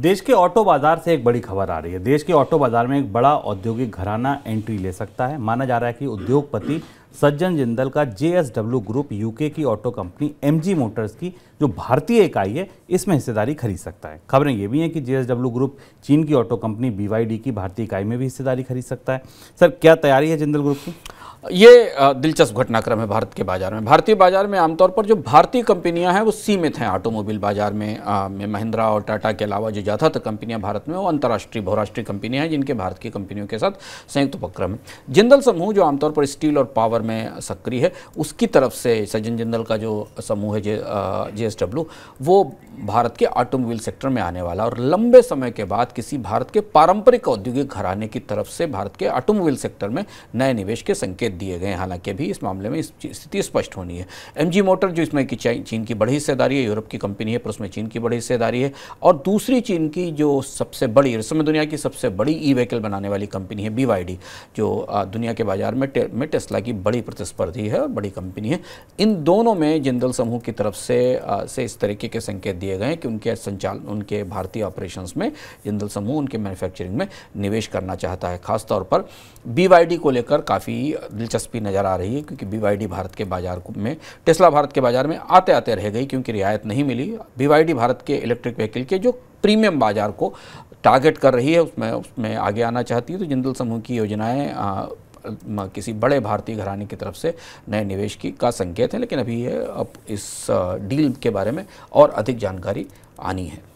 देश के ऑटो बाजार से एक बड़ी खबर आ रही है देश के ऑटो बाजार में एक बड़ा औद्योगिक घराना एंट्री ले सकता है माना जा रहा है कि उद्योगपति सज्जन जिंदल का जेएसडब्ल्यू ग्रुप यूके की ऑटो कंपनी एमजी मोटर्स की जो भारतीय इकाई है इसमें हिस्सेदारी खरीद सकता है खबरें ये भी हैं कि जेएसडब्ल्यू ग्रुप चीन की ऑटो कंपनी बीवाईडी की भारतीय इकाई में भी हिस्सेदारी खरीद सकता है सर क्या तैयारी है जिंदल ग्रुप की ये दिलचस्प घटनाक्रम है भारत के बाजार में भारतीय बाजार में आमतौर पर जो भारतीय कंपनियां हैं वो सीमित हैं ऑटोमोबाइल बाजार में, में महिंद्रा और टाटा के अलावा जो ज़्यादातर कंपनियां भारत में वो अंतर्राष्ट्रीय बहुराष्ट्रीय कंपनियां हैं जिनके भारत की कंपनियों के साथ संयुक्त उपक्रम है जिंदल समूह जो आमतौर पर स्टील और पावर में सक्रिय है उसकी तरफ से सज्जन जिंदल का जो समूह है जे जे वो भारत के ऑटोमोबाइल सेक्टर में आने वाला और लंबे समय के बाद किसी भारत के पारंपरिक औद्योगिक घराने की तरफ से भारत के ऑटोमोबाइल सेक्टर में नए निवेश के संकेत दिए गए हालांकि अभी इस मामले में स्थिति स्पष्ट होनी है एमजी मोटर जो इसमें की चीन की बड़ी हिस्सेदारी है यूरोप की कंपनी है पर उसमें चीन की बड़ी हिस्सेदारी है और दूसरी चीन की जो सबसे बड़ी इस दुनिया की सबसे बड़ी ई व्हीकल बनाने वाली कंपनी है बी जो दुनिया के बाजार में में टेस्ला की बड़ी प्रतिस्पर्धी है और बड़ी कंपनी है इन दोनों में जिंदल समूह की तरफ से आ, से इस तरीके के संकेत दिए गए हैं कि उनके संचालन उनके भारतीय ऑपरेशंस में जिंदल समूह उनके मैन्युफैक्चरिंग में निवेश करना चाहता है खासतौर पर बी को लेकर काफ़ी दिलचस्पी नज़र आ रही है क्योंकि बीवाईडी भारत के बाजार में टेस्ला भारत के बाजार में आते आते रह गई क्योंकि रियायत नहीं मिली बीवाईडी भारत के इलेक्ट्रिक व्हीकल के जो प्रीमियम बाजार को टारगेट कर रही है उसमें उसमें आगे आना चाहती है तो जिंदल समूह की योजनाएं किसी बड़े भारतीय घराने की तरफ से नए निवेश की का संकेत है लेकिन अभी ये अब इस डील के बारे में और अधिक जानकारी आनी है